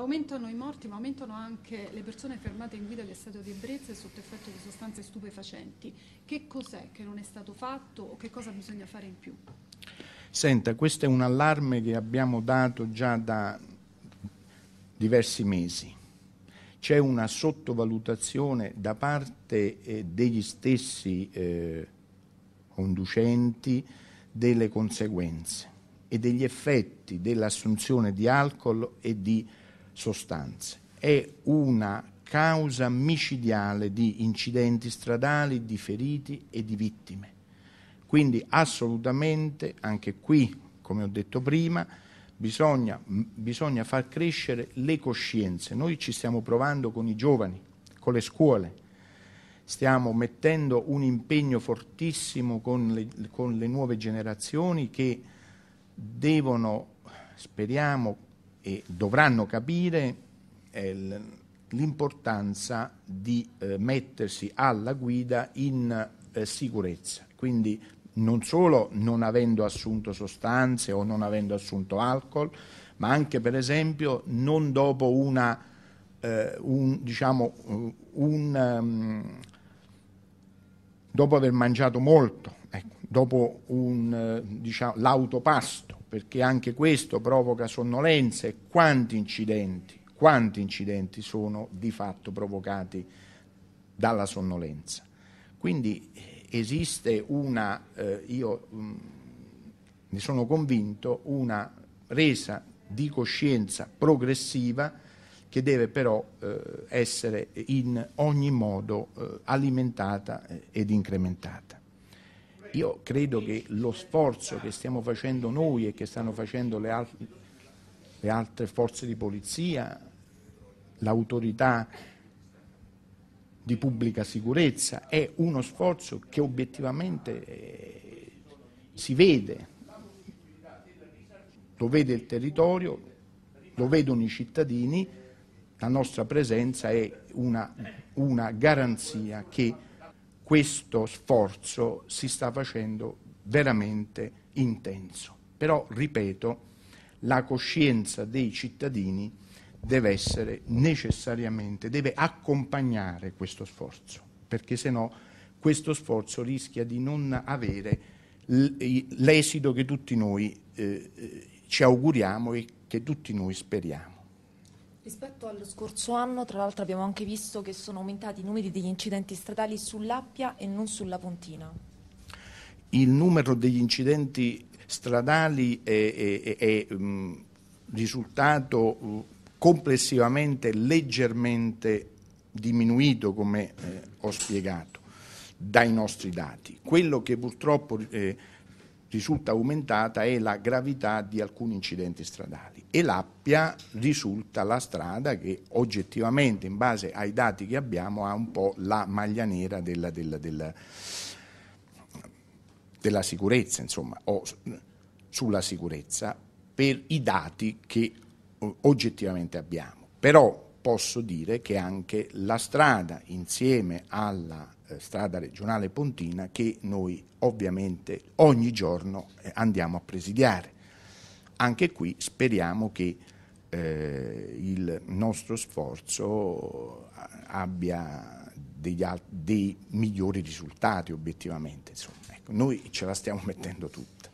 Aumentano i morti ma aumentano anche le persone fermate in guida che stato di ebbrezza e sotto effetto di sostanze stupefacenti. Che cos'è che non è stato fatto o che cosa bisogna fare in più? Senta, questo è un allarme che abbiamo dato già da diversi mesi. C'è una sottovalutazione da parte eh, degli stessi eh, conducenti delle conseguenze e degli effetti dell'assunzione di alcol e di sostanze. È una causa micidiale di incidenti stradali, di feriti e di vittime. Quindi assolutamente, anche qui, come ho detto prima, bisogna, bisogna far crescere le coscienze. Noi ci stiamo provando con i giovani, con le scuole, stiamo mettendo un impegno fortissimo con le, con le nuove generazioni che devono, speriamo, e dovranno capire eh, l'importanza di eh, mettersi alla guida in eh, sicurezza. Quindi non solo non avendo assunto sostanze o non avendo assunto alcol, ma anche per esempio non dopo una, eh, un, diciamo, un, um, dopo aver mangiato molto, ecco, dopo un, diciamo, l'autopasto perché anche questo provoca sonnolenza e quanti incidenti, quanti incidenti sono di fatto provocati dalla sonnolenza. Quindi eh, esiste una, eh, io mh, mm, ne sono convinto, una resa di coscienza progressiva che deve però eh, essere in ogni modo eh, alimentata eh, ed incrementata. Io credo che lo sforzo che stiamo facendo noi e che stanno facendo le, al le altre forze di polizia, l'autorità di pubblica sicurezza, è uno sforzo che obiettivamente eh, si vede, lo vede il territorio, lo vedono i cittadini, la nostra presenza è una, una garanzia che questo sforzo si sta facendo veramente intenso. Però, ripeto, la coscienza dei cittadini deve essere necessariamente, deve accompagnare questo sforzo, perché se no questo sforzo rischia di non avere l'esito che tutti noi eh, eh, ci auguriamo e che tutti noi speriamo. Rispetto allo scorso anno, tra l'altro abbiamo anche visto che sono aumentati i numeri degli incidenti stradali sull'Appia e non sulla Pontina. Il numero degli incidenti stradali è, è, è, è mm, risultato mm, complessivamente leggermente diminuito, come eh, ho spiegato, dai nostri dati. Quello che purtroppo eh, risulta aumentata è la gravità di alcuni incidenti stradali e l'Appia risulta la strada che oggettivamente, in base ai dati che abbiamo, ha un po' la maglia nera della, della, della, della sicurezza, insomma, o sulla sicurezza per i dati che oggettivamente abbiamo. Però posso dire che anche la strada insieme alla eh, strada regionale Pontina che noi ovviamente ogni giorno eh, andiamo a presidiare. Anche qui speriamo che eh, il nostro sforzo eh, abbia degli, dei migliori risultati obiettivamente. Ecco, noi ce la stiamo mettendo tutta.